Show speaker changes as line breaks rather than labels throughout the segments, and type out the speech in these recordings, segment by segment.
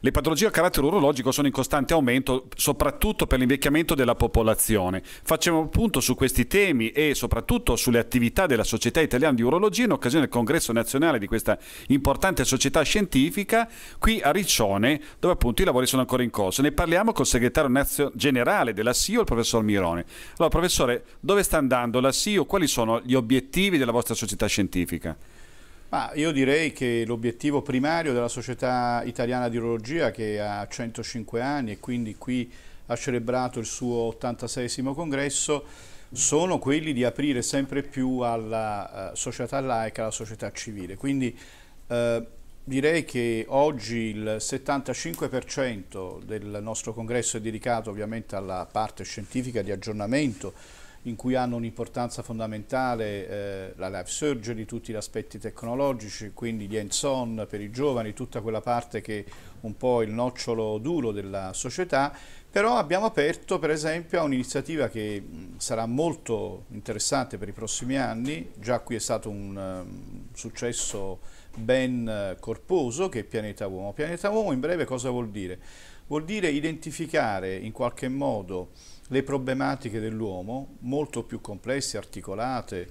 Le patologie a carattere urologico sono in costante aumento, soprattutto per l'invecchiamento della popolazione. Facciamo un punto su questi temi e soprattutto sulle attività della Società Italiana di Urologia in occasione del congresso nazionale di questa importante società scientifica qui a Riccione, dove appunto i lavori sono ancora in corso. Ne parliamo col segretario generale della SIO, il professor Mirone. Allora, professore, dove sta andando la SIO? Quali sono gli obiettivi della vostra società scientifica?
Ma io direi che l'obiettivo primario della Società Italiana di Urologia, che ha 105 anni e quindi qui ha celebrato il suo 86 congresso, sono quelli di aprire sempre più alla eh, società laica, alla società civile. Quindi uh, direi che oggi il 75% del nostro congresso è dedicato ovviamente alla parte scientifica di aggiornamento in cui hanno un'importanza fondamentale eh, la life surgery, tutti gli aspetti tecnologici, quindi gli hands-on per i giovani, tutta quella parte che è un po' il nocciolo duro della società, però abbiamo aperto per esempio a un'iniziativa che sarà molto interessante per i prossimi anni, già qui è stato un, ehm, successo ben eh, corposo che è Pianeta Uomo. Pianeta Uomo in breve cosa vuol dire? Vuol dire identificare in qualche modo le problematiche dell'uomo, molto più complesse, articolate,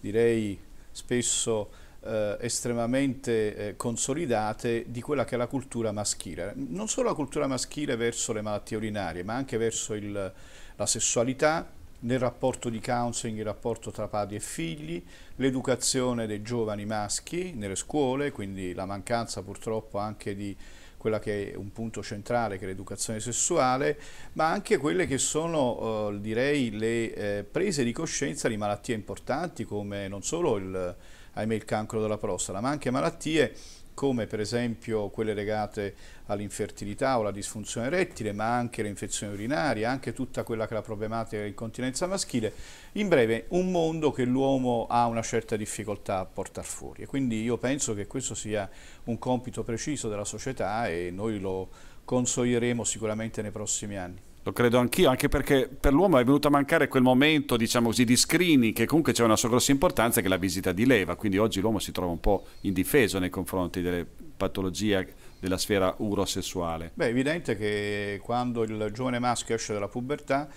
direi spesso eh, estremamente eh, consolidate di quella che è la cultura maschile. Non solo la cultura maschile verso le malattie urinarie, ma anche verso il, la sessualità, nel rapporto di counseling il rapporto tra padri e figli, l'educazione dei giovani maschi nelle scuole, quindi la mancanza purtroppo anche di quella che è un punto centrale che è l'educazione sessuale, ma anche quelle che sono eh, direi le eh, prese di coscienza di malattie importanti come non solo il ahimè il cancro della prostata, ma anche malattie come per esempio quelle legate all'infertilità o alla disfunzione rettile, ma anche le infezioni urinarie, anche tutta quella che è la problematica dell'incontinenza maschile, in breve un mondo che l'uomo ha una certa difficoltà a portare fuori. E quindi io penso che questo sia un compito preciso della società e noi lo consolieremo sicuramente nei prossimi anni.
Lo credo anch'io, anche perché per l'uomo è venuto a mancare quel momento, diciamo così, di screening che comunque c'è una sua grossa importanza che è la visita di leva, quindi oggi l'uomo si trova un po' indifeso nei confronti delle patologie della sfera urosessuale.
Beh, è evidente che quando il giovane maschio esce dalla pubertà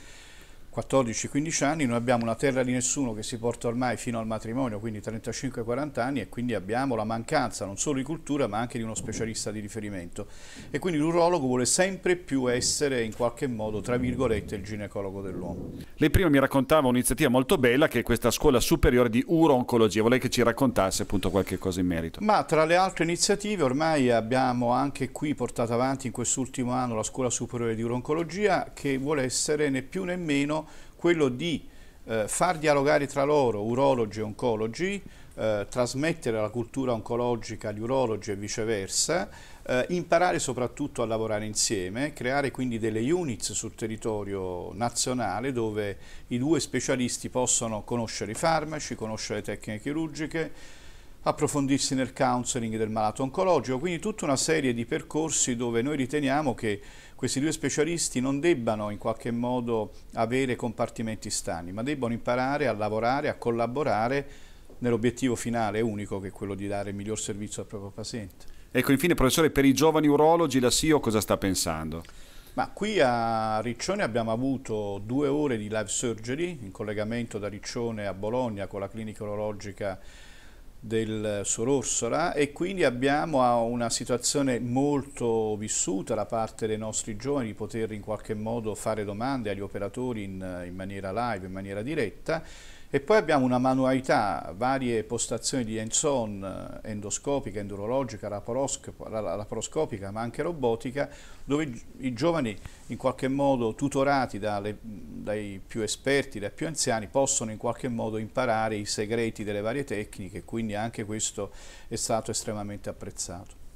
14-15 anni, noi abbiamo una terra di nessuno che si porta ormai fino al matrimonio, quindi 35-40 anni e quindi abbiamo la mancanza non solo di cultura ma anche di uno specialista di riferimento e quindi l'urologo vuole sempre più essere in qualche modo, tra virgolette, il ginecologo dell'uomo. Lei prima mi
raccontava un'iniziativa molto bella che è questa scuola superiore di uro-oncologia, vorrei che ci raccontasse appunto qualche cosa in merito.
Ma tra le altre iniziative ormai abbiamo anche qui portato avanti in quest'ultimo anno la scuola superiore di uro-oncologia che vuole essere né più né meno quello di eh, far dialogare tra loro urologi e oncologi, eh, trasmettere la cultura oncologica agli urologi e viceversa, eh, imparare soprattutto a lavorare insieme, creare quindi delle units sul territorio nazionale dove i due specialisti possono conoscere i farmaci, conoscere le tecniche chirurgiche, approfondirsi nel counseling del malato oncologico, quindi tutta una serie di percorsi dove noi riteniamo che questi due specialisti non debbano in qualche modo avere compartimenti stani, ma debbano imparare a lavorare, a collaborare nell'obiettivo finale unico che è quello di dare il miglior servizio al proprio paziente. Ecco, infine professore, per i giovani
urologi la SIO cosa sta pensando?
Ma qui a Riccione abbiamo avuto due ore di live surgery in collegamento da Riccione a Bologna con la clinica urologica del Sororsola e quindi abbiamo una situazione molto vissuta da parte dei nostri giovani di poter in qualche modo fare domande agli operatori in, in maniera live, in maniera diretta e poi abbiamo una manualità, varie postazioni di hands-on, eh, endoscopica, endurologica, laparoscopica, ma anche robotica, dove i giovani in qualche modo tutorati dalle, dai più esperti, dai più anziani, possono in qualche modo imparare i segreti delle varie tecniche, quindi anche questo è stato estremamente apprezzato.